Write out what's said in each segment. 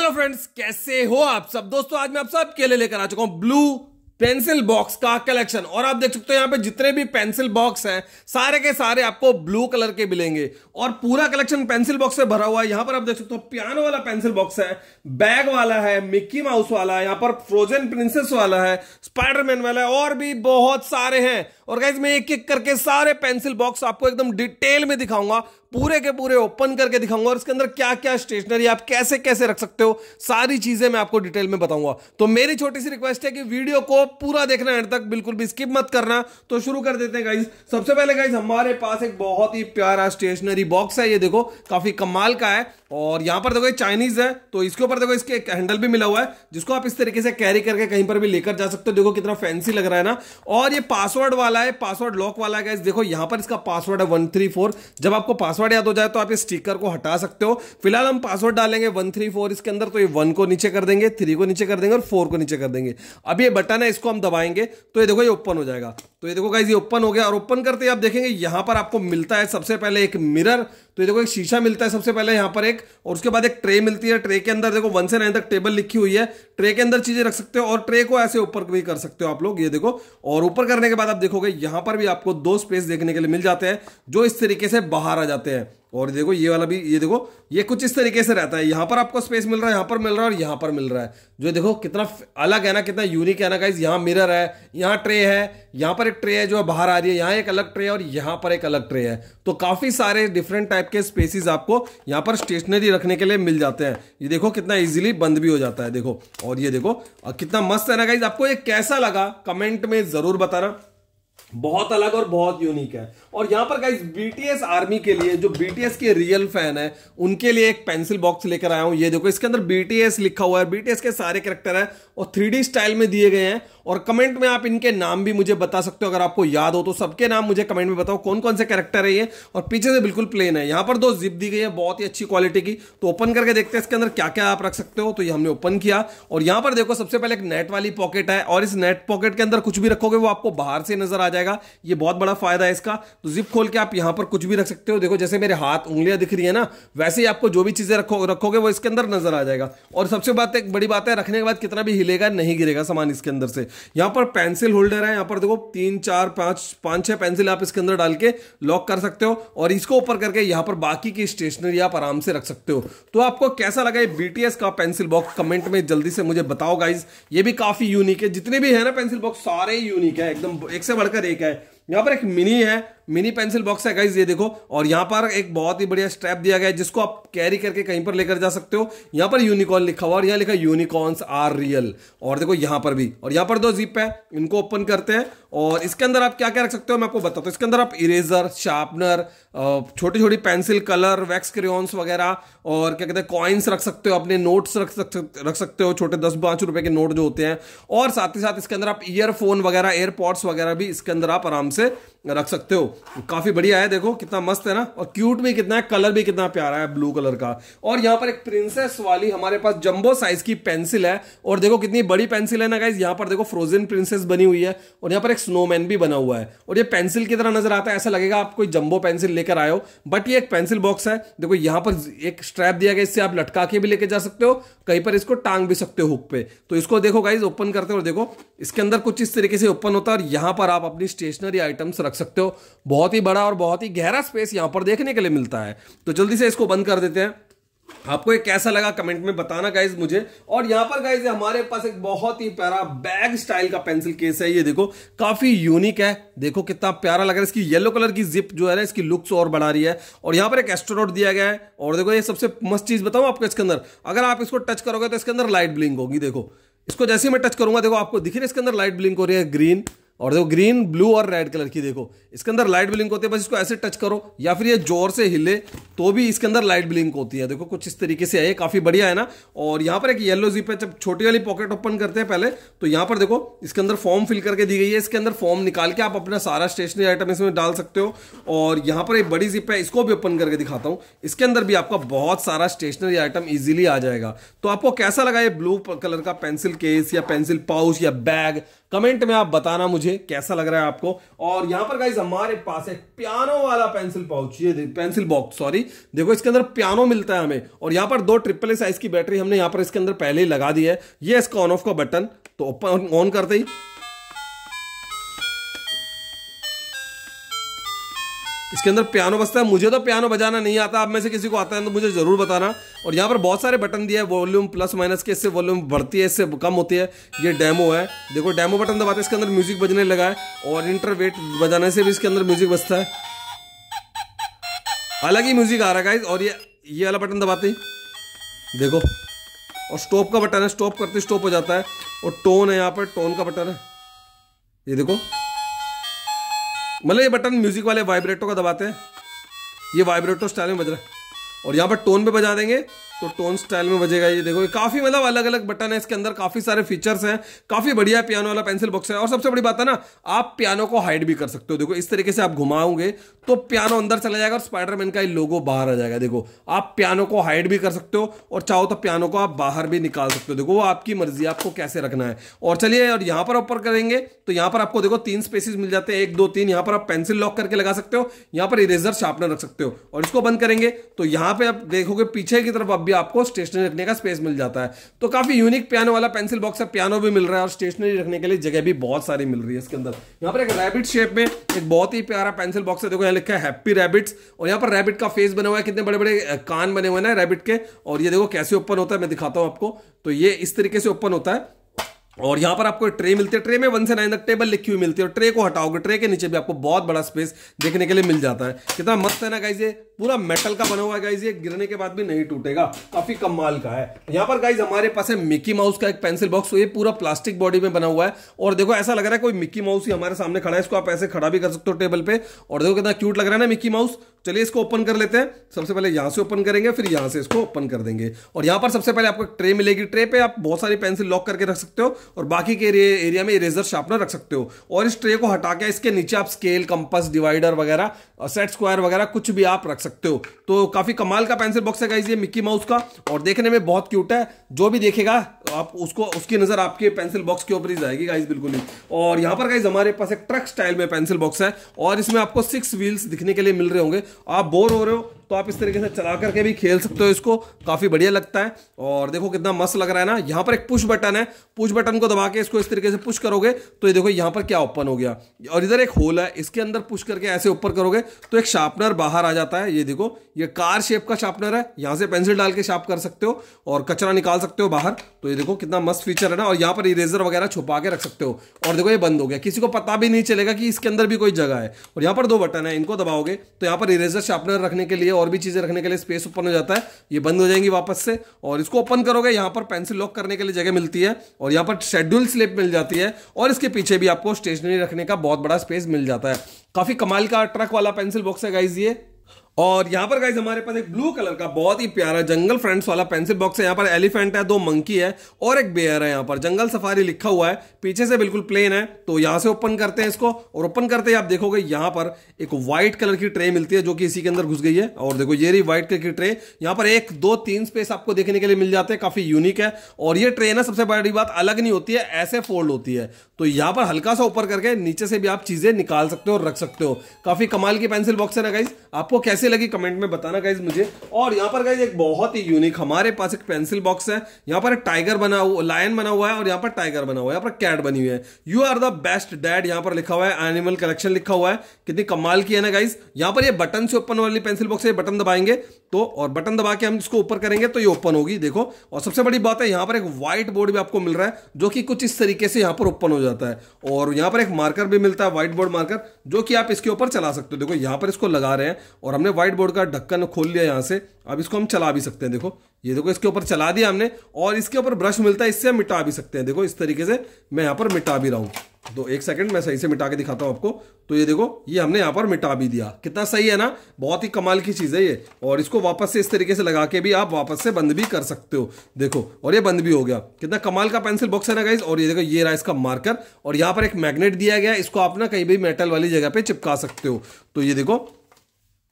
hello friends कैसे हो आप सब दोस्तों आज मैं आप के लिए लेकर आ चुका हूं ब्लू पेंसिल बॉक्स का कलेक्शन और आप देख सकते हो यहाँ पे जितने भी पेंसिल बॉक्स हैं सारे के सारे आपको ब्लू कलर के मिलेंगे और पूरा कलेक्शन पेंसिल बॉक्स से भरा हुआ है यहाँ पर आप देख सकते हो पियानो वाला पेंसिल बॉक्स है बैग वाला है मिक्की माउस वाला है यहाँ पर फ्रोजन प्रिंसेस वाला है स्पाइडरमैन वाला है और भी बहुत सारे हैं और गाइज मैं एक एक करके सारे पेंसिल बॉक्स आपको एकदम डिटेल में दिखाऊंगा पूरे के पूरे ओपन करके दिखाऊंगा और इसके अंदर क्या क्या स्टेशनरी आप कैसे कैसे रख सकते हो सारी चीजें मैं आपको डिटेल में बताऊंगा तो मेरी छोटी सी रिक्वेस्ट है कि वीडियो को पूरा देखना एंड तक बिल्कुल भी स्किप मत करना तो शुरू कर देते हैं गाइज सबसे पहले गाइज हमारे पास एक बहुत ही प्यारा स्टेशनरी बॉक्स है ये देखो काफी कमाल का है और यहां पर देखो ये चाइनीज है तो इसके ऊपर देखो इसके एक हैंडल भी मिला हुआ है जिसको आप इस तरीके से कैरी करके कहीं पर भी लेकर जा सकते हो देखो कितना फैंसी लग रहा है ना और ये पासवर्ड वाला वाला है पासवर्ड लॉक वाला है देखो यहां पर इसका पासवर्ड है वन थ्री फोर जब आपको पासवर्ड याद हो जाए तो आप इस स्टिकर को हटा सकते हो फिलहाल हम पासवर्ड डालेंगे वन थ्री फोर इसके अंदर तो ये वन को नीचे कर देंगे थ्री को नीचे कर देंगे और फोर को नीचे कर देंगे अब ये बटन है इसको हम दबाएंगे तो ये देखो ये ओपन हो जाएगा तो ये देखो गाइज ये ओपन हो गया और ओपन करते ही आप देखेंगे यहाँ पर आपको मिलता है सबसे पहले एक मिरर तो ये देखो एक शीशा मिलता है सबसे पहले यहाँ पर एक और उसके बाद एक ट्रे मिलती है ट्रे के अंदर देखो वन से नाइन तक टेबल लिखी हुई है ट्रे के अंदर चीजें रख सकते हो और ट्रे को ऐसे ऊपर भी कर सकते हो आप लोग ये देखो और ऊपर करने के बाद आप देखोगे यहाँ पर भी आपको दो स्पेस देखने के लिए मिल जाते हैं जो इस तरीके से बाहर आ जाते हैं और देखो ये वाला भी ये देखो ये कुछ इस तरीके से रहता है यहाँ पर आपको स्पेस मिल रहा है यहाँ पर मिल रहा है और यहाँ पर मिल रहा है जो देखो कितना अलग है ना कितना यूनिक है ना गाइज यहाँ मिरर है यहाँ ट्रे है यहाँ पर एक ट्रे है जो बाहर आ रही है यहाँ एक अलग ट्रे है और यहाँ पर एक अलग ट्रे है तो काफ़ी सारे डिफरेंट टाइप के स्पेसिस आपको यहाँ पर स्टेशनरी रखने के लिए मिल जाते हैं ये देखो कितना ईजिली बंद भी हो जाता है देखो और ये देखो कितना मस्त है ना गाइज आपको ये कैसा लगा कमेंट में ज़रूर बताना बहुत अलग और बहुत यूनिक है और यहां पर गाइस बीटीएस आर्मी के लिए जो बीटीएस के रियल फैन है उनके लिए एक पेंसिल बॉक्स लेकर आया हूं ये देखो इसके अंदर बीटीएस लिखा हुआ है बीटीएस के सारे करेक्टर है और थ्री स्टाइल में दिए गए हैं और कमेंट में आप इनके नाम भी मुझे बता सकते हो अगर आपको याद हो तो सबके नाम मुझे कमेंट में बताओ कौन कौन से कैरेक्टर है ये और पीछे से बिल्कुल प्लेन है यहाँ पर दो जिप दी गई है बहुत ही अच्छी क्वालिटी की तो ओपन करके देखते हैं इसके अंदर क्या क्या आप रख सकते हो तो ये हमने ओपन किया और यहाँ पर देखो सबसे पहले एक नेट वाली पॉकेट है और इस नेट पॉकेट के अंदर कुछ भी रखोगे वो आपको बाहर से नजर आ जाएगा ये बहुत बड़ा फायदा है इसका तो जिप खोल के आप यहाँ पर कुछ भी रख सकते हो देखो जैसे मेरे हाथ उंगलियाँ दिख रही है ना वैसे ही आपको जो भी चीजें रखो रखोगे वो इसके अंदर नजर आ जाएगा और सबसे बात एक बड़ी बात है रखने के बाद कितना भी हिलेगा नहीं गिरेगा सामान इसके अंदर से यहां पर पेंसिल होल्डर है यहां पर देखो तीन चार पांच पांच छह पेंसिल आप इसके अंदर डाल के लॉक कर सकते हो और इसको ऊपर करके यहां पर बाकी की स्टेशनरी आप आराम से रख सकते हो तो आपको कैसा लगा ये बीटीएस का पेंसिल बॉक्स कमेंट में जल्दी से मुझे बताओ गाइज ये भी काफ़ी यूनिक है जितने भी है ना पेंसिल बॉक्स सारे यूनिक है एकदम एक से बढ़कर एक है यहाँ पर एक मिनी है मिनी पेंसिल बॉक्स है गाइज ये देखो और यहाँ पर एक बहुत ही बढ़िया स्ट्रैप दिया गया है जिसको आप कैरी करके कहीं पर लेकर जा सकते हो यहाँ पर यूनिकॉर्न लिखा हुआ और यहाँ लिखा यूनिकॉर्न्स आर रियल और देखो यहाँ पर भी और यहाँ पर दो जिप है इनको ओपन करते हैं और इसके अंदर आप क्या क्या रख सकते हो मैं आपको बताता हूँ इसके अंदर आप इरेजर शार्पनर छोटी छोटी पेंसिल कलर वैक्स क्रियॉन्स वगैरह और क्या कहते हैं कॉइन्स रख सकते हो अपने नोट्स रख सकते रख सकते हो छोटे दस पाँच रुपए के नोट जो होते हैं और साथ ही साथ इसके अंदर आप ईयरफोन वगैरह एयरपॉड्स वगैरह भी इसके अंदर आप आराम से रख सकते हो काफ़ी बढ़िया है देखो कितना मस्त है ना और क्यूट भी कितना है कलर भी कितना प्यारा है ब्लू कलर का और यहाँ पर एक प्रिंसेस वाली हमारे पास जंबो साइज की पेंसिल है और देखो कितनी बड़ी पेंसिल है ना गाइज यहाँ पर देखो फ्रोजन प्रिंसेस बनी हुई है और यहाँ पर एक स्नोमैन भी बना हुआ है और ये पेंसिल की तरह नजर आता है ऐसा लगेगा आप कोई जम्बो पेंसिल लेकर आयो बट ये एक पेंसिल बॉक्स है देखो यहाँ पर एक स्ट्रैप दिया गया इससे आप लटका के भी लेके जा सकते हो कहीं पर इसको टांग भी सकते हो हुक पे तो इसको देखो गाइज ओपन करते हो और देखो इसके अंदर कुछ इस तरीके से ओपन होता है और यहाँ पर आप अपनी स्टेशनरी आइटम्स रख रख सकते हो बहुत ही बड़ा और बहुत ही गहरा स्पेस यहाँ पर देखने के लिए मिलता है तो जल्दी से इसको बंद कर देते हैं आपको एक कैसा लगा कमेंट में बताना गाइज मुझे और यहां पर गाइज हमारे पास एक बहुत ही प्यारा बैग स्टाइल का पेंसिल केस है ये देखो काफी यूनिक है देखो कितना प्यारा लग रहा है इसकी येलो कलर की जिप जो है ना इसकी लुक्स और बढ़ा रही है और यहां पर एक एस्ट्रोनॉट दिया गया है और देखो ये सबसे मस्त चीज बताऊ आपको इसके अंदर अगर आप इसको टच करोगे तो इसके अंदर लाइट ब्लिंक होगी देखो इसको जैसे मैं टच करूंगा देखो आपको दिखे ना इसके अंदर लाइट ब्लिंक हो रही है ग्रीन और देखो ग्रीन ब्लू और रेड कलर की देखो इसके अंदर लाइट ब्लिंक होती है बस इसको ऐसे टच करो या फिर ये जोर से हिले तो भी इसके अंदर लाइट ब्लिंक होती है देखो कुछ इस तरीके से है ये काफ़ी बढ़िया है ना और यहाँ पर एक येलो जीप है जब छोटी वाली पॉकेट ओपन करते हैं पहले तो यहाँ पर देखो इसके अंदर फॉर्म फिल करके दी गई है इसके अंदर फॉर्म निकाल के आप अपना सारा स्टेशनरी आइटम इसमें डाल सकते हो और यहाँ पर एक बड़ी जिप है इसको भी ओपन करके दिखाता हूँ इसके अंदर भी आपका बहुत सारा स्टेशनरी आइटम ईजिली आ जाएगा तो आपको कैसा लगा ये ब्लू कलर का पेंसिल केस या पेंसिल पाउच या बैग कमेंट में आप बताना मुझे कैसा लग रहा है आपको और यहां पर गाइज हमारे पास एक पियानो वाला पेंसिल पाउच ये पेंसिल बॉक्स सॉरी देखो इसके अंदर पियानो मिलता है हमें और यहां पर दो ट्रिपल ए साइज की बैटरी हमने यहां पर इसके अंदर पहले ही लगा दी है ये इसका ऑन ऑफ का बटन तो ऑन करते ही इसके अंदर पियानो बजता है मुझे तो पियानो बजाना नहीं आता आप में से किसी को आता है तो मुझे ज़रूर बताना और यहाँ पर बहुत सारे बटन दिए हैं वॉल्यूम प्लस माइनस के इससे वॉल्यूम बढ़ती है इससे कम होती है ये डेमो है देखो डेमो बटन दबाते इसके अंदर म्यूजिक बजने लगा है और इंटरवेट बजाने से भी इसके अंदर म्यूजिक बजता है अलग ही म्यूजिक आ रहा है और ये ये वाला बटन दबाते ही देखो और स्टॉप का बटन है स्टॉप करते स्टॉप हो जाता है और टोन है यहाँ पर टोन का बटन है ये देखो मतलब ये बटन म्यूजिक वाले वाइब्रेटो का दबाते हैं ये वाइब्रेटो स्टाइल में बज रहा है और यहाँ पर टोन पे बजा देंगे तो टोन स्टाइल में बजेगा ये देखो ये काफ़ी मतलब अलग अलग बटन है इसके अंदर काफ़ी सारे फीचर्स हैं काफ़ी बढ़िया है पियानो वाला पेंसिल बॉक्स है और सबसे बड़ी बात है ना आप पियानो को हाइड भी कर सकते हो देखो इस तरीके से आप घुमाओगे तो पियानो अंदर चला जाएगा और स्पाइडरमैन का ये लोगो बाहर आ जाएगा देखो आप पियानो को हाइड भी कर सकते हो और चाहो तो पियानो को आप बाहर भी निकाल सकते हो देखो वो आपकी मर्जी आपको कैसे रखना है और चलिए और यहां पर ऊपर करेंगे तो यहां पर आपको देखो तीन स्पेसिस मिल जाते हैं एक दो तीन यहां पर आप पेंसिल लॉक करके लगा सकते हो यहां पर इरेजर शार्पनर रख सकते हो और इसको बंद करेंगे तो यहां पर आप देखोगे पीछे की तरफ आप भी आपको स्टेशनरी रखने का स्पेस मिल जाता है तो काफ़ी यूनिक पियानो वाला पेंसिल बॉक्स है पियानो भी मिल रहा है और स्टेशनरी रखने के लिए जगह भी बहुत सारी मिल रही है इसके अंदर यहाँ पर एक रैबिट शेप में एक बहुत ही प्यारा पेंसिल बॉक्स है देखो यहाँ लिखा हैप्पी रैबिट्स और यहाँ पर रैबिट का फेस बना हुआ है कितने बड़े बड़े कान बने हुए हैं ना रैबिट के और ये देखो कैसे ओपन होता है मैं दिखाता हूँ आपको तो ये इस तरीके से ओपन होता है और यहाँ पर आपको ट्रे मिलती है ट्रे में वन से नाइन तक टेबल लिखी हुई मिलती है और ट्रे को हटाओगे ट्रे के नीचे भी आपको बहुत बड़ा स्पेस देखने के लिए मिल जाता है कितना मस्त है ना गाइज ये पूरा मेटल का बना हुआ है गाइज ये गिरने के बाद भी नहीं टूटेगा काफी कमाल का है यहाँ पर गाइज हमारे पास है मिकी माउस का एक पेंसिल बॉक्स तो ये पूरा प्लास्टिक बॉडी में बना हुआ है और देखो ऐसा लग रहा है कोई मिकी माउस ही हमारे सामने खड़ा है इसको आप ऐसे खड़ा भी कर सकते हो टेबल पे और देखो कितना क्यूट लग रहा है ना मिकी माउस चलिए इसको ओपन कर लेते हैं सबसे पहले यहाँ से ओपन करेंगे फिर यहाँ से इसको ओपन कर देंगे और यहाँ पर सबसे पहले आपको ट्रे मिलेगी ट्रे पे आप बहुत सारी पेंसिल लॉक करके रख सकते हो और बाकी के एरिया में इरेजर शार्पनर रख सकते हो और इस ट्रे को हटा के इसके नीचे आप स्केल कंपस डिवाइडर वगैरह सेट स्क्वायर वगैरह कुछ भी आप रख सकते हो तो काफ़ी कमाल का पेंसिल बॉक्स है इस ये मिक्की माउस का और देखने में बहुत क्यूट है जो भी देखेगा आप उसको उसकी नज़र आपके पेंसिल बॉक्स के ऊपर ही जाएगी गाइज बिल्कुल ही और यहाँ पर गाइज हमारे पास एक ट्रक स्टाइल में पेंसिल बॉक्स है और इसमें आपको सिक्स व्हील्स दिखने के लिए मिल रहे होंगे आप बोर हो रहे हो तो आप इस तरीके से चला करके भी खेल सकते हो इसको काफ़ी बढ़िया लगता है और देखो कितना मस्त लग रहा है ना यहाँ पर एक पुश बटन है पुश बटन को दबा के इसको इस तरीके से पुश करोगे तो ये देखो यहाँ पर क्या ओपन हो गया और इधर एक होल है इसके अंदर पुश करके ऐसे ऊपर करोगे तो एक शार्पनर बाहर आ जाता है ये देखो ये कार शेप का शार्पनर है यहाँ से पेंसिल डाल के शार्प कर सकते हो और कचरा निकाल सकते हो बाहर तो ये देखो कितना मस्त फीचर है ना और यहाँ पर इरेजर वगैरह छुपा के रख सकते हो और देखो ये बंद हो गया किसी को पता भी नहीं चलेगा कि इसके अंदर भी कोई जगह है और यहाँ पर दो बटन है इनको दबाओगे तो यहाँ पर इरेजर शार्पनर रखने के लिए और भी चीज़ें रखने के लिए स्पेस ओपन हो जाता है ये बंद हो जाएंगी वापस से और इसको ओपन करोगे यहाँ पर पेंसिल लॉक करने के लिए जगह मिलती है और यहाँ पर शेड्यूल स्लिप मिल जाती है और इसके पीछे भी आपको स्टेशनरी रखने का बहुत बड़ा स्पेस मिल जाता है काफ़ी कमाल का ट्रक वाला पेंसिल बॉक्स है गाइज ये और यहाँ पर गाइज हमारे पास एक ब्लू कलर का बहुत ही प्यारा जंगल फ्रेंड्स वाला पेंसिल बॉक्स है यहाँ पर एलिफेंट है दो मंकी है और एक बेयर है यहाँ पर जंगल सफारी लिखा हुआ है पीछे से बिल्कुल प्लेन है तो यहाँ से ओपन करते हैं इसको और ओपन करते ही आप देखोगे यहाँ पर एक व्हाइट कलर की ट्रे मिलती है जो कि इसी के अंदर घुस गई है और देखो ये रही व्हाइट कलर की ट्रे यहाँ पर एक दो तीन स्पेस आपको देखने के लिए मिल जाते हैं काफी यूनिक है और ये ट्रे ना सबसे बड़ी बात अलग नहीं होती है ऐसे फोल्ड होती है तो यहाँ पर हल्का सा ऊपर करके नीचे से भी आप चीजें निकाल सकते हो और रख सकते हो काफी कमाल की पेंसिल बॉक्स है ना गाइज आपको कैसे कैसे लगी कमेंट में बताना गाइज मुझे और यहाँ पर गाइज एक बहुत ही यूनिक हमारे पास एक पेंसिल बॉक्स है यहाँ पर टाइगर बना हुआ लायन बना हुआ है और यहाँ पर टाइगर बना हुआ है यहाँ पर कैट बनी हुई है you are the best dad यहाँ पर लिखा हुआ है एनिमल कलेक्शन लिखा हुआ है कितनी कमाल की है ना गाइज यहाँ पर ये बटन से ओपन वाली पेंसिल बॉक्स है बटन दबाएंगे तो और बटन दबा के हम इसको ऊपर करेंगे तो ये ओपन होगी देखो और सबसे बड़ी बात है यहाँ पर एक व्हाइट बोर्ड भी आपको मिल रहा है जो कि कुछ इस तरीके से यहाँ पर ओपन हो जाता है और यहाँ पर एक मार्कर भी मिलता है व्हाइट बोर्ड मार्कर जो कि आप इसके ऊपर चला सकते हो देखो यहाँ पर इसको लगा रहे हैं और हमने हमने व्हाइट बोर्ड का ढक्कन खोल लिया यहाँ से अब इसको हम चला भी सकते हैं देखो ये देखो इसके ऊपर चला दिया हमने और इसके ऊपर ब्रश मिलता है इससे हम मिटा भी सकते हैं देखो इस तरीके से मैं यहाँ पर मिटा भी रहा हूँ तो एक सेकंड मैं सही से मिटा के दिखाता हूँ आपको तो ये देखो ये हमने यहाँ पर मिटा भी दिया कितना सही है ना बहुत ही कमाल की चीज़ है ये और इसको वापस से इस तरीके से लगा के भी आप वापस से बंद भी कर सकते हो देखो और ये बंद भी हो गया कितना कमाल का पेंसिल बॉक्स है ना गाइज और ये देखो ये रहा इसका मार्कर और यहाँ पर एक मैग्नेट दिया गया इसको आप ना कहीं भी मेटल वाली जगह पर चिपका सकते हो तो ये देखो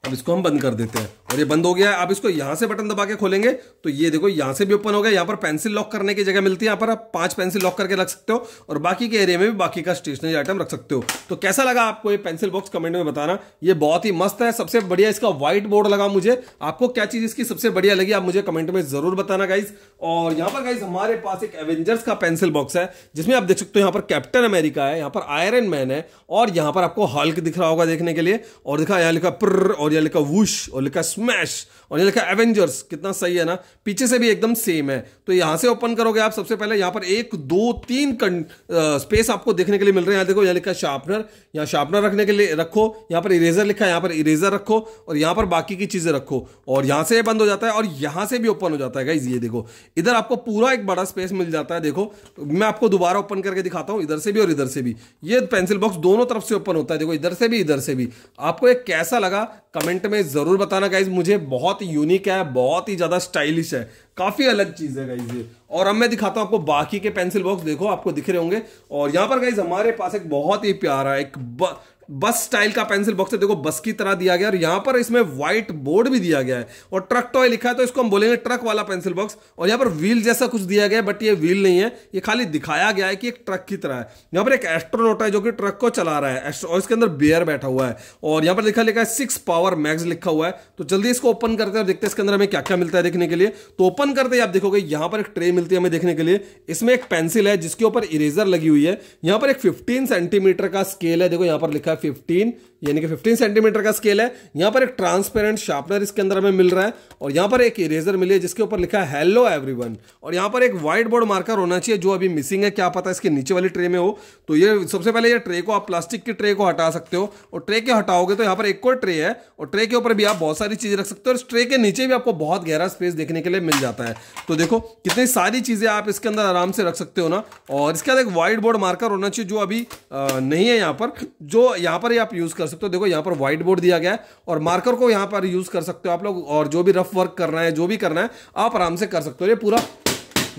अब इसको हम बंद कर देते हैं और ये बंद हो गया है आप इसको यहाँ से बटन दबा के खोलेंगे तो ये देखो यहाँ से भी ओपन हो गया यहाँ पर पेंसिल लॉक करने की जगह मिलती है यहाँ पर आप पांच पेंसिल लॉक करके रख सकते हो और बाकी के एरिया में भी बाकी का स्टेशनरी आइटम रख सकते हो तो कैसा लगा आपको ये पेंसिल बॉक्स कमेंट में बताना ये बहुत ही मस्त है सबसे बढ़िया इसका व्हाइट बोर्ड लगा मुझे आपको क्या चीज इसकी सबसे बढ़िया लगी आप मुझे कमेंट में जरूर बताना गाइज और यहाँ पर गाइज हमारे पास एक एवेंजर्स का पेंसिल बॉक्स है जिसमें आप देख सकते हो यहाँ पर कैप्टन अमेरिका है यहाँ पर आयरन मैन है और यहाँ पर आपको हल्क दिख रहा होगा देखने के लिए और दिखा यहाँ लिखा प्र और olha que whoosh ou que smash, और ये लिखा एवेंजर्स कितना सही है ना पीछे से भी एकदम सेम है तो यहां से ओपन करोगे आप सबसे पहले यहां पर एक दो तीन कं, आ, स्पेस आपको देखने के लिए मिल रहे हैं यहां देखो यहां लिखा शार्पनर यहां शार्पनर रखने के लिए रखो यहां पर इरेजर लिखा यहां पर इरेजर रखो और यहां पर बाकी की चीज़ें रखो और यहां से बंद हो जाता है और यहां से भी ओपन हो जाता है ये देखो इधर आपको पूरा एक बड़ा स्पेस मिल जाता है देखो मैं आपको दोबारा ओपन करके दिखाता हूँ इधर से भी और इधर से भी ये पेंसिल बॉक्स दोनों तरफ से ओपन होता है देखो इधर से भी इधर से भी आपको एक कैसा लगा कमेंट में ज़रूर बताना गाइज मुझे बहुत बहुत ही यूनिक है बहुत ही ज़्यादा स्टाइलिश है काफ़ी अलग चीज़ है गाइज ये और अब मैं दिखाता हूँ आपको बाकी के पेंसिल बॉक्स देखो आपको दिख रहे होंगे और यहाँ पर गाइज हमारे पास एक बहुत ही प्यारा एक बस स्टाइल का पेंसिल बॉक्स है देखो बस की तरह दिया गया और यहां पर इसमें व्हाइट बोर्ड भी दिया गया है और ट्रक टॉय लिखा है तो इसको हम बोलेंगे ट्रक वाला पेंसिल बॉक्स और यहां पर व्हील जैसा कुछ दिया गया है बट ये व्हील नहीं है ये खाली दिखाया गया है कि एक ट्रक की तरह है यहां पर एक एस्ट्रोनोट है जो कि ट्रक को चला रहा है और इसके अंदर बेयर बैठा हुआ है और यहां पर लिखा लिखा है सिक्स पावर मैक्स लिखा हुआ है तो जल्दी इसको ओपन करते हैं देखते हैं इसके अंदर हमें क्या क्या मिलता है देखने के लिए तो ओपन करते ही आप देखोगे यहां पर एक ट्रे मिलती है हमें देखने के लिए इसमें एक पेंसिल है जिसके ऊपर इरेजर लगी हुई है यहां पर एक फिफ्टीन सेंटीमीटर का स्केल है देखो यहां पर लिखा 15 यानी कि 15 सेंटीमीटर का स्केल है यहाँ पर एक ट्रांसपेरेंट शार्पनर इसके अंदर हमें मिल रहा है और यहाँ पर एक इरेजर मिली है जिसके ऊपर लिखा है हेलो एवरीवन और यहाँ पर एक व्हाइट बोर्ड मार्कर होना चाहिए जो अभी मिसिंग है क्या पता इसके नीचे वाली ट्रे में हो तो ये सबसे पहले ये ट्रे को आप प्लास्टिक की ट्रे को हटा सकते हो और ट्रे के हटाओगे तो यहाँ पर एक और ट्रे है और ट्रे के ऊपर भी आप बहुत सारी चीज़ें रख सकते हो और ट्रे के नीचे भी आपको बहुत गहरा स्पेस देखने के लिए मिल जाता है तो देखो कितनी सारी चीज़ें आप इसके अंदर आराम से रख सकते हो ना और इसके बाद एक व्हाइट बोर्ड मार्कर होना चाहिए जो अभी नहीं है यहाँ पर जो यहाँ पर ही आप यूज़ कर कर सकते हो देखो यहाँ पर व्हाइट बोर्ड दिया गया है और मार्कर को यहाँ पर यूज़ कर सकते हो आप लोग और जो भी रफ वर्क करना है जो भी करना है आप आराम से कर सकते हो ये पूरा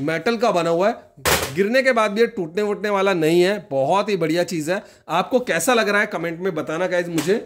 मेटल का बना हुआ है गिरने के बाद भी ये टूटने वूटने वाला नहीं है बहुत ही बढ़िया चीज़ है आपको कैसा लग रहा है कमेंट में बताना गाइज मुझे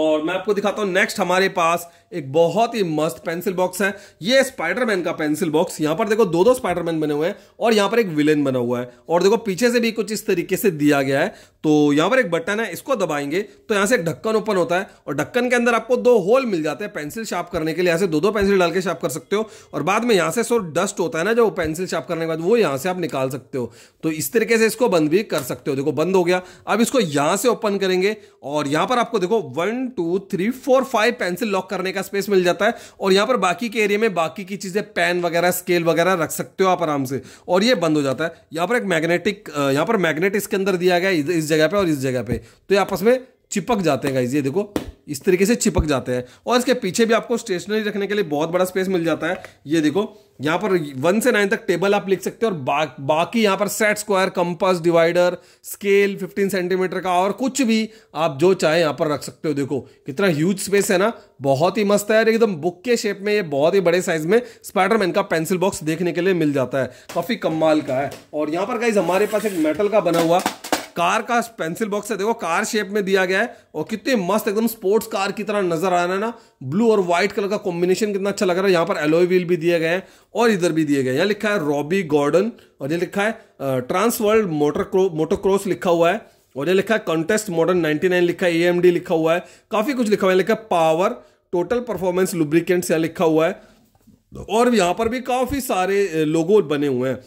और मैं आपको दिखाता हूँ नेक्स्ट हमारे पास एक बहुत ही मस्त पेंसिल बॉक्स है ये स्पाइडरमैन का पेंसिल बॉक्स यहां पर देखो दो दो स्पाइडरमैन बने हुए हैं और यहां पर एक विलेन बना हुआ है और देखो पीछे से भी कुछ इस तरीके से दिया गया है तो यहां पर एक बटन है इसको दबाएंगे तो यहां से एक ढक्कन ओपन होता है और ढक्कन के अंदर आपको दो होल मिल जाते हैं पेंसिल शार्प करने के लिए यहां से दो दो पेंसिल डाल के शार्प कर सकते हो और बाद में यहां से सो डस्ट होता है ना जो पेंसिल शार्प करने के बाद वो यहां से आप निकाल सकते हो तो इस तरीके से इसको बंद भी कर सकते हो देखो बंद हो गया अब इसको यहां से ओपन करेंगे और यहां पर आपको देखो one two three four five pencil lock करने का स्पेस मिल जाता है और यहां पर बाकी के एरिया में बाकी की चीज़ें पैन वगैरह स्केल वगैरह रख सकते हो आप आराम से और ये बंद हो जाता है यहां पर एक मैग्नेटिक यहां पर मैग्नेट इसके अंदर दिया गया इस जगह पर और इस जगह पर तो ये आपस में चिपक जाते हैं गाइज ये देखो इस तरीके से चिपक जाते हैं और इसके पीछे भी आपको स्टेशनरी रखने के लिए बहुत बड़ा स्पेस मिल जाता है ये देखो यहाँ पर वन से नाइन तक टेबल आप लिख सकते हो और बा, बाकी यहाँ पर set square compass divider scale 15 centimetre का और कुछ भी आप जो चाहे यहाँ पर रख सकते हो देखो कितना ह्यूज स्पेस है ना बहुत ही मस्त है एकदम बुक के शेप में ये बहुत ही बड़े साइज में स्पाइडरमैन का पेंसिल बॉक्स देखने के लिए मिल जाता है काफ़ी कमाल का है और यहाँ पर गाइज हमारे पास एक मेटल का बना हुआ कार का पेंसिल बॉक्स है देखो कार शेप में दिया गया है और कितने मस्त एकदम स्पोर्ट्स कार की तरह नजर आ रहा है ना ब्लू और व्हाइट कलर का कॉम्बिनेशन कितना अच्छा लग रहा है यहाँ पर एलोई व्हील भी दिए गए हैं और इधर भी दिए गए यहाँ लिखा है रॉबी गॉर्डन और ये लिखा है ट्रांस वर्ल्ड मोटर मोटोक्रॉस लिखा हुआ है और ये लिखा है कॉन्टेस्ट मॉडर्न नाइनटी लिखा है ए लिखा हुआ है काफी कुछ लिखा हुआ है लिखा है पावर टोटल परफॉर्मेंस लुब्रिकेंट्स यहाँ लिखा हुआ है और यहाँ पर भी काफी सारे लोगो बने हुए हैं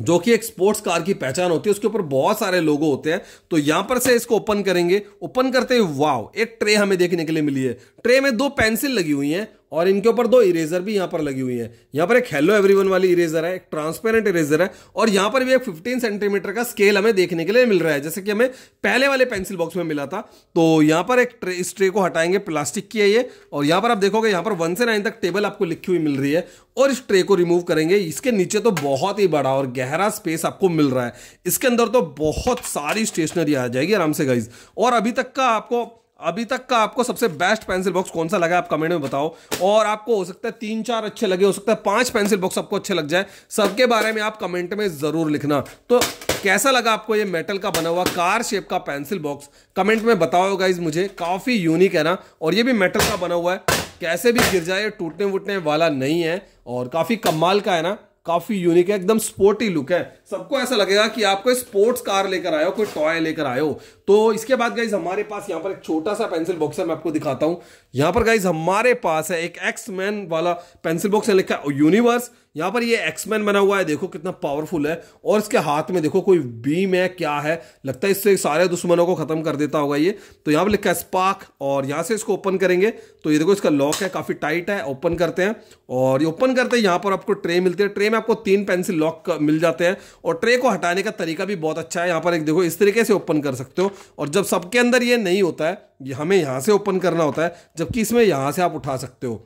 जो कि एक स्पोर्ट्स कार की पहचान होती है उसके ऊपर बहुत सारे लोगो होते हैं तो यहां पर से इसको ओपन करेंगे ओपन करते हुए वाव एक ट्रे हमें देखने के लिए मिली है ट्रे में दो पेंसिल लगी हुई हैं और इनके ऊपर दो इरेजर भी यहाँ पर लगी हुई है यहाँ पर एक हेलो एवरीवन वाली इरेजर है एक ट्रांसपेरेंट इरेजर है और यहाँ पर भी एक 15 सेंटीमीटर का स्केल हमें देखने के लिए मिल रहा है जैसे कि हमें पहले वाले पेंसिल बॉक्स में मिला था तो यहाँ पर एक ट्रे इस ट्रे को हटाएंगे प्लास्टिक की है ये और यहाँ पर आप देखोगे यहाँ पर वन से नाइन तक टेबल आपको लिखी हुई मिल रही है और इस ट्रे को रिमूव करेंगे इसके नीचे तो बहुत ही बड़ा और गहरा स्पेस आपको मिल रहा है इसके अंदर तो बहुत सारी स्टेशनरी आ जाएगी आराम से गाइज और अभी तक का आपको अभी तक का आपको सबसे बेस्ट पेंसिल बॉक्स कौन सा लगा आप कमेंट में बताओ और आपको हो सकता है तीन चार अच्छे लगे हो सकता है पांच पेंसिल बॉक्स आपको अच्छे लग जाए सबके बारे में आप कमेंट में ज़रूर लिखना तो कैसा लगा आपको ये मेटल का बना हुआ कार शेप का पेंसिल बॉक्स कमेंट में बताओ गाइज मुझे काफ़ी यूनिक है ना और ये भी मेटल का बना हुआ है कैसे भी गिर जाए टूटने वूटने वाला नहीं है और काफ़ी कमाल का है ना काफी यूनिक है एकदम स्पोर्टी लुक है सबको ऐसा लगेगा कि आप कोई स्पोर्ट्स कार लेकर आयो कोई टॉय लेकर आयो तो इसके बाद गाइज हमारे पास यहाँ पर एक छोटा सा पेंसिल बॉक्स है मैं आपको दिखाता हूँ यहाँ पर गाइज हमारे पास है एक एक्स मैन वाला पेंसिल बॉक्स है लिखा है यूनिवर्स यहाँ पर ये एक्समैन बना हुआ है देखो कितना पावरफुल है और इसके हाथ में देखो कोई बीम है क्या है लगता है इससे सारे दुश्मनों को खत्म कर देता होगा ये तो यहाँ पर लिखा है स्पार्क और यहाँ से इसको ओपन करेंगे तो ये देखो इसका लॉक है काफ़ी टाइट है ओपन करते हैं और ये ओपन करते हैं यहाँ पर आपको ट्रे मिलती है ट्रे में आपको तीन पेंसिल लॉक मिल जाते हैं और ट्रे को हटाने का तरीका भी बहुत अच्छा है यहाँ पर एक देखो इस तरीके से ओपन कर सकते हो और जब सबके अंदर ये नहीं होता है हमें यहाँ से ओपन करना होता है जबकि इसमें यहाँ से आप उठा सकते हो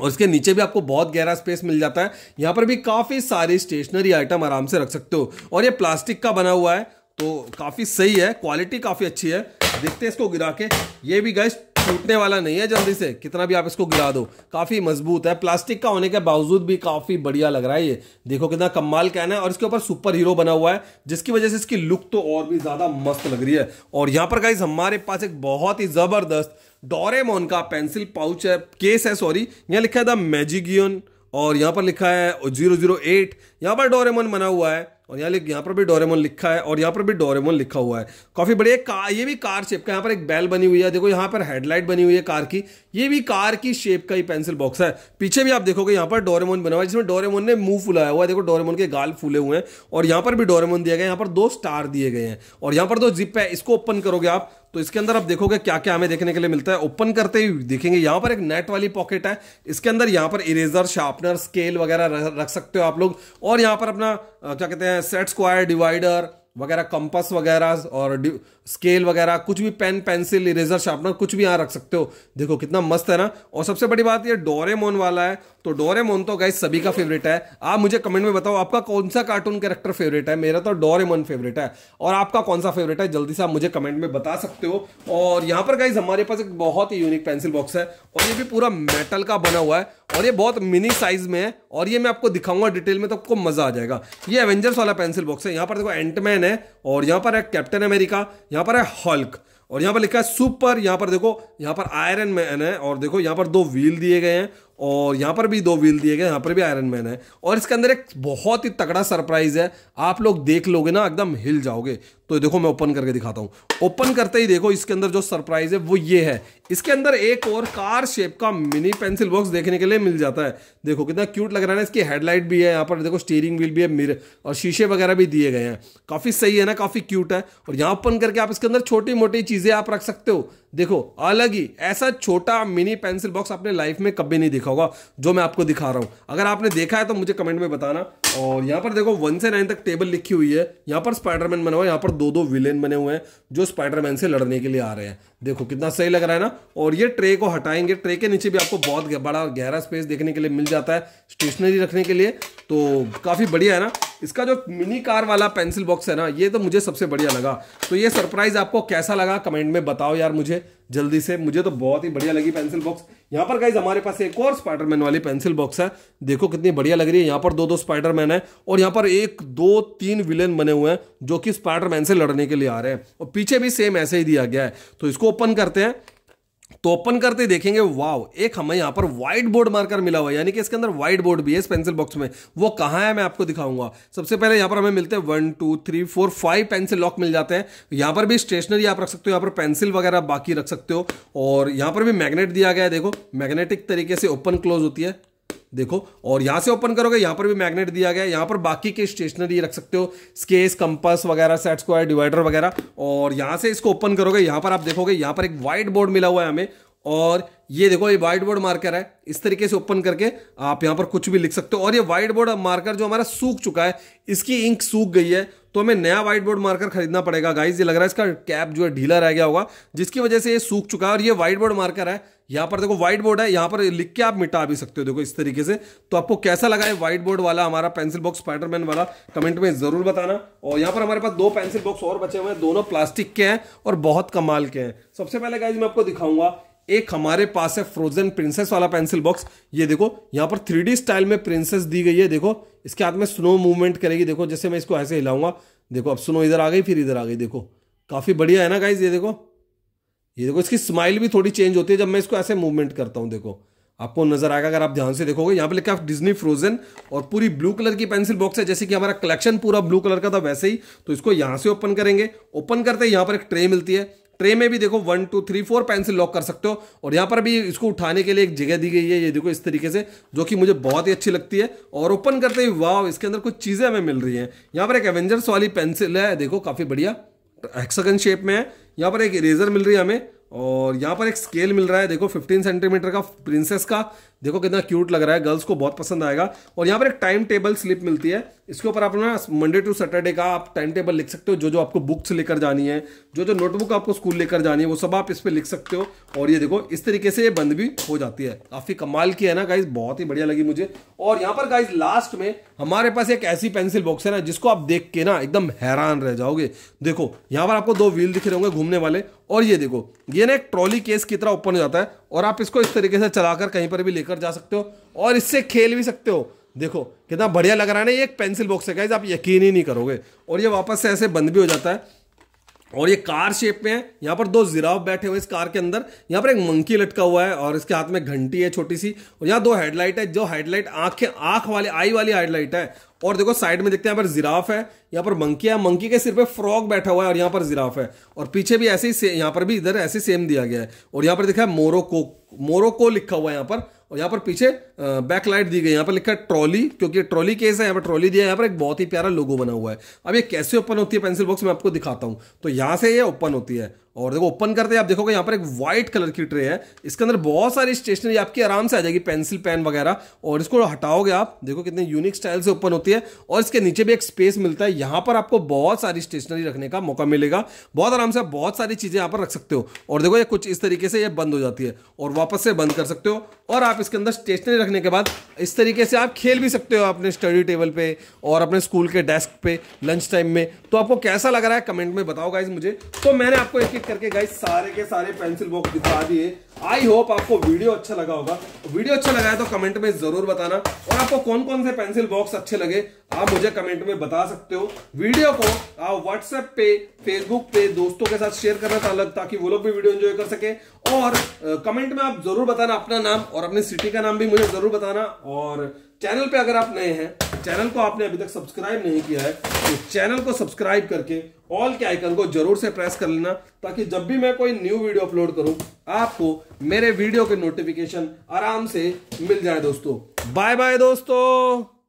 और इसके नीचे भी आपको बहुत गहरा स्पेस मिल जाता है यहाँ पर भी काफ़ी सारी स्टेशनरी आइटम आराम से रख सकते हो और ये प्लास्टिक का बना हुआ है तो काफ़ी सही है क्वालिटी काफ़ी अच्छी है देखते हैं इसको गिरा के ये भी गैस टूटने वाला नहीं है जल्दी से कितना भी आप इसको गिरा दो काफ़ी मजबूत है प्लास्टिक का होने के बावजूद भी काफ़ी बढ़िया लग रहा है ये देखो कितना कमाल कहना है और इसके ऊपर सुपर हीरो बना हुआ है जिसकी वजह से इसकी लुक तो और भी ज़्यादा मस्त लग रही है और यहाँ पर गाइज हमारे पास एक बहुत ही ज़बरदस्त डोरेमोन का पेंसिल पाउच है केस है सॉरी यहाँ लिखा है द मैजिगियन और यहाँ पर लिखा है जीरो जीरो एट यहाँ पर डोरेमोन बना हुआ है और यहाँ लिख यहाँ पर भी डोरेमोन लिखा है और यहाँ पर भी डोरेमोन लिखा हुआ है काफी बढ़िया का ये भी कार शेप का यहाँ पर एक बैल बनी हुई है देखो यहाँ पर हेडलाइट बनी हुई है कार की ये भी कार की शेप का ही पेंसिल बॉक्स है पीछे भी आप देखोगे यहाँ पर डोरेमोन बना हुआ है जिसमें डोरेमोन ने मुंह फुलाया हुआ है देखो डोरेमोन के गाल फूले हुए हैं और यहाँ पर भी डोरेमोन दिया गया यहाँ पर दो स्टार दिए गए हैं और यहाँ पर दो जिप है इसको ओपन करोगे आप तो इसके अंदर आप देखोगे क्या क्या हमें देखने के लिए मिलता है ओपन करते ही देखेंगे यहाँ पर एक नेट वाली पॉकेट है इसके अंदर यहाँ पर इरेजर शार्पनर स्केल वगैरह रख सकते हो आप लोग और यहाँ पर अपना क्या कहते हैं सेट स्क्वायर डिवाइडर वगैरह कंपस वगैरह और स्केल वगैरह कुछ भी पेन पेंसिल इरेजर शार्पनर कुछ भी यहाँ रख सकते हो देखो कितना मस्त है ना और सबसे बड़ी बात ये डोरेमोन वाला है तो डोरेमोन तो गाइस सभी का फेवरेट है आप मुझे कमेंट में बताओ आपका कौन सा कार्टून कैरेक्टर फेवरेट है मेरा तो डोरेमोन फेवरेट है और आपका कौन सा फेवरेट है जल्दी से आप मुझे कमेंट में बता सकते हो और यहाँ पर गाइज हमारे पास एक बहुत ही यूनिक पेंसिल बॉक्स है और ये भी पूरा मेटल का बना हुआ है और ये बहुत मिनी साइज में है और ये मैं आपको दिखाऊंगा डिटेल में तो आपको मजा आ जाएगा ये एवेंजर्स वाला पेंसिल बॉक्स है यहाँ पर देखो एंटमैन है और यहाँ पर है कैप्टन अमेरिका यहाँ पर है हल्क और यहाँ पर लिखा है सुपर यहाँ पर देखो यहाँ पर आयरन मैन है और देखो यहाँ पर दो व्हील दिए गए हैं और यहाँ पर भी दो व्हील दिए गए यहाँ पर भी आयरन मैन है और इसके अंदर एक बहुत ही तगड़ा सरप्राइज है आप लोग देख लोगे ना एकदम हिल जाओगे तो देखो मैं ओपन करके दिखाता हूँ ओपन करते ही देखो इसके अंदर जो सरप्राइज है वो ये है इसके अंदर एक और कार शेप का मिनी पेंसिल बॉक्स देखने के लिए मिल जाता है देखो कितना क्यूट लग रहा है ना इसकी हेडलाइट भी है यहाँ पर देखो स्टीयरिंग व्हील भी है मिर और शीशे वगैरह भी दिए गए हैं काफ़ी सही है ना काफ़ी क्यूट है और यहाँ ओपन करके आप इसके अंदर छोटी मोटी चीज़ें आप रख सकते हो देखो अलग ही ऐसा छोटा मिनी पेंसिल बॉक्स आपने लाइफ में कभी नहीं देखा होगा जो मैं आपको दिखा रहा हूँ अगर आपने देखा है तो मुझे कमेंट में बताना और यहाँ पर देखो वन से नाइन तक टेबल लिखी हुई है यहाँ पर स्पाइडरमैन बना हुआ है यहाँ पर दो दो विलेन बने हुए हैं जो स्पाइडरमैन से लड़ने के लिए आ रहे हैं देखो कितना सही लग रहा है ना और ये ट्रे को हटाएंगे ट्रे के नीचे भी आपको बहुत बड़ा और गहरा स्पेस देखने के लिए मिल जाता है स्टेशनरी रखने के लिए तो काफ़ी बढ़िया है ना इसका जो मिनी कार वाला पेंसिल बॉक्स है ना ये तो मुझे सबसे बढ़िया लगा तो ये सरप्राइज़ आपको कैसा लगा कमेंट में बताओ यार मुझे जल्दी से मुझे तो बहुत ही बढ़िया लगी पेंसिल बॉक्स यहाँ पर गाइज हमारे पास एक और स्पाइडरमैन वाली पेंसिल बॉक्स है देखो कितनी बढ़िया लग रही है यहाँ पर दो दो स्पाइडरमैन है और यहाँ पर एक दो तीन विलेन बने हुए हैं जो कि स्पाइडरमैन से लड़ने के लिए आ रहे हैं और पीछे भी सेम ऐसे ही दिया गया है तो इसको ओपन करते हैं तो ओपन करते देखेंगे वाव एक हमें यहां पर व्हाइट बोर्ड मार्कर मिला हुआ यानी कि इसके अंदर व्हाइट बोर्ड भी है इस पेंसिल बॉक्स में वो कहां है मैं आपको दिखाऊंगा सबसे पहले यहां पर हमें मिलते हैं one two three four five pencil lock मिल जाते हैं यहां पर भी स्टेशनरी आप रख सकते हो यहां पर पेंसिल वगैरह बाकी रख सकते हो और यहां पर भी मैग्नेट दिया गया है देखो मैग्नेटिक तरीके से ओपन क्लोज होती है देखो और यहां से ओपन करोगे यहां पर भी मैग्नेट दिया गया है यहाँ पर बाकी के स्टेशनरी रख सकते हो स्केस कंपास वगैरह सेट स्क्वायर डिवाइडर वगैरह और यहां से इसको ओपन करोगे यहाँ पर आप देखोगे यहां पर एक वाइट बोर्ड मिला हुआ है हमें और ये देखो ये व्हाइट बोर्ड मार्कर है इस तरीके से ओपन करके आप यहाँ पर कुछ भी लिख सकते हो और ये व्हाइट बोर्ड मार्कर जो हमारा सूख चुका है इसकी इंक सूख गई है तो हमें नया व्हाइट बोर्ड मार्कर खरीदना पड़ेगा गाइज ये लग रहा है इसका कैप जो है ढीला रह गया होगा जिसकी वजह से ये सूख चुका है और ये व्हाइट बोर्ड मार्कर है यहाँ पर देखो व्हाइट बोर्ड है यहाँ पर लिख के आप मिटा भी सकते हो देखो इस तरीके से तो आपको कैसा लगा है व्हाइट बोर्ड वाला हमारा पेंसिल बॉक्स स्पाइडरमैन वाला कमेंट में जरूर बताना और यहाँ पर हमारे पास दो पेंसिल बॉक्स और बचे हुए हैं दोनों प्लास्टिक के हैं और बहुत कमाल के हैं सबसे पहले गाइज मैं आपको दिखाऊंगा एक हमारे पास है फ्रोजन प्रिंसेस वाला पेंसिल बॉक्स ये देखो यहाँ पर थ्री स्टाइल में प्रिंसेस दी गई है देखो इसके हाथ में स्नो मूवमेंट करेगी देखो जैसे मैं इसको ऐसे हिलाऊंगा देखो अब स्नो इधर आ गई फिर इधर आ गई देखो काफ़ी बढ़िया है ना गाइज ये देखो ये देखो इसकी स्माइल भी थोड़ी चेंज होती है जब मैं इसको ऐसे मूवमेंट करता हूँ देखो आपको नजर आएगा अगर आप ध्यान से देखोगे यहाँ पे लिखा है डिज्नी फ्रोजन और पूरी ब्लू कलर की पेंसिल बॉक्स है जैसे कि हमारा कलेक्शन पूरा ब्लू कलर का था वैसे ही तो इसको यहाँ से ओपन करेंगे ओपन करते ही यहाँ पर एक ट्रे मिलती है ट्रे में भी देखो one two three four pencil lock कर सकते हो और यहाँ पर भी इसको उठाने के लिए एक जगह दी गई है ये देखो इस तरीके से जो कि मुझे बहुत ही अच्छी लगती है और ओपन करते ही वाह इसके अंदर कुछ चीज़ें हमें मिल रही हैं यहाँ पर एक एवेंजर्स वाली पेंसिल है देखो काफ़ी बढ़िया हेक्सागन शेप में है यहाँ पर एक इरेजर मिल रही है हमें और यहाँ पर एक स्केल मिल रहा है देखो 15 सेंटीमीटर का प्रिंसेस का देखो कितना क्यूट लग रहा है गर्ल्स को बहुत पसंद आएगा और यहाँ पर एक टाइम टेबल स्लिप मिलती है इसके ऊपर आप ना मंडे टू सैटरडे का आप टाइम टेबल लिख सकते हो जो जो आपको बुक्स लेकर जानी है जो जो नोटबुक आपको स्कूल लेकर जानी है वो सब आप इस पर लिख सकते हो और ये देखो इस तरीके से ये बंद भी हो जाती है काफ़ी कमाल की है ना गाइज बहुत ही बढ़िया लगी मुझे और यहाँ पर गाइज लास्ट में हमारे पास एक ऐसी पेंसिल बॉक्स है ना जिसको आप देख के ना एकदम हैरान रह जाओगे देखो यहाँ पर आपको दो व्हील दिख रहे होंगे घूमने वाले और ये देखो ये ना एक ट्रॉली केस की तरह ओपन हो जाता है और आप इसको इस तरीके से चलाकर कहीं पर भी लेकर लेकर जा सकते हो और इससे खेल भी सकते हो देखो कितना बढ़िया लग रहा है ना ये एक पेंसिल बॉक्स है गाइज आप यकीन ही नहीं करोगे और ये वापस से ऐसे बंद भी हो जाता है और ये कार शेप में है यहाँ पर दो जिराव बैठे हुए इस कार के अंदर यहाँ पर एक मंकी लटका हुआ है और इसके हाथ में घंटी है छोटी सी और यहाँ दो हेडलाइट है जो हेडलाइट के आंख वाले आई वाली हेडलाइट है और देखो साइड में देखते हैं यहाँ पर जिराफ है यहाँ पर मंकी है मंकी के सिर पे फ्रॉग बैठा हुआ है और यहाँ पर जिराफ है और पीछे भी ऐसे ही यहाँ पर भी इधर ऐसे सेम दिया गया है और यहाँ पर देखा है मोरोको मोरोको लिखा हुआ है यहाँ पर और यहाँ पर पीछे बैकलाइट दी गई यहाँ पर लिखा है ट्रॉली क्योंकि ट्रॉली केस है यहाँ पर ट्रॉली दिया है यहाँ पर एक बहुत ही प्यारा लोगो बना हुआ है अब ये कैसे ओपन होती है पेंसिल बॉक्स में आपको दिखाता हूँ तो यहाँ से ये ओपन होती है और देखो ओपन करते हैं आप देखोगे यहाँ पर एक व्हाइट कलर की ट्रे है इसके अंदर बहुत सारी स्टेशनरी आपकी आराम से आ जाएगी पेंसिल पेन वगैरह और इसको हटाओगे आप देखो कितने यूनिक स्टाइल से ओपन होती है और इसके नीचे भी एक स्पेस मिलता है यहाँ पर आपको बहुत सारी स्टेशनरी रखने का मौका मिलेगा बहुत आराम से आप बहुत सारी चीज़ें यहाँ पर रख सकते हो और देखो ये कुछ इस तरीके से ये बंद हो जाती है और वापस से बंद कर सकते हो और आप इसके अंदर स्टेशनरी रखने के बाद इस तरीके से आप खेल भी सकते हो अपने स्टडी टेबल पे और अपने स्कूल के डेस्क पे लंच टाइम में तो आपको कैसा लग रहा है कमेंट में बताओगा इस मुझे तो मैंने आपको एक एक करके गाइस सारे के सारे पेंसिल बॉक्स दिखा दिए आई होप आपको वीडियो अच्छा लगा होगा वीडियो अच्छा लगा है तो कमेंट में जरूर बताना और आपको कौन कौन से पेंसिल बॉक्स अच्छे लगे आप मुझे कमेंट में बता सकते हो वीडियो को आप व्हाट्सएप पे फेसबुक पे दोस्तों के साथ शेयर करना था अलग ताकि वो लोग भी वीडियो एंजॉय कर सके और कमेंट में आप जरूर बताना अपना नाम और अपनी सिटी का नाम भी मुझे जरूर बताना और चैनल पे अगर आप नए हैं चैनल को आपने अभी तक सब्सक्राइब नहीं किया है तो चैनल को सब्सक्राइब करके ऑल के आइकन को जरूर से प्रेस कर लेना ताकि जब भी मैं कोई न्यू वीडियो अपलोड करूं आपको मेरे वीडियो के नोटिफिकेशन आराम से मिल जाए दोस्तों बाय बाय दोस्तों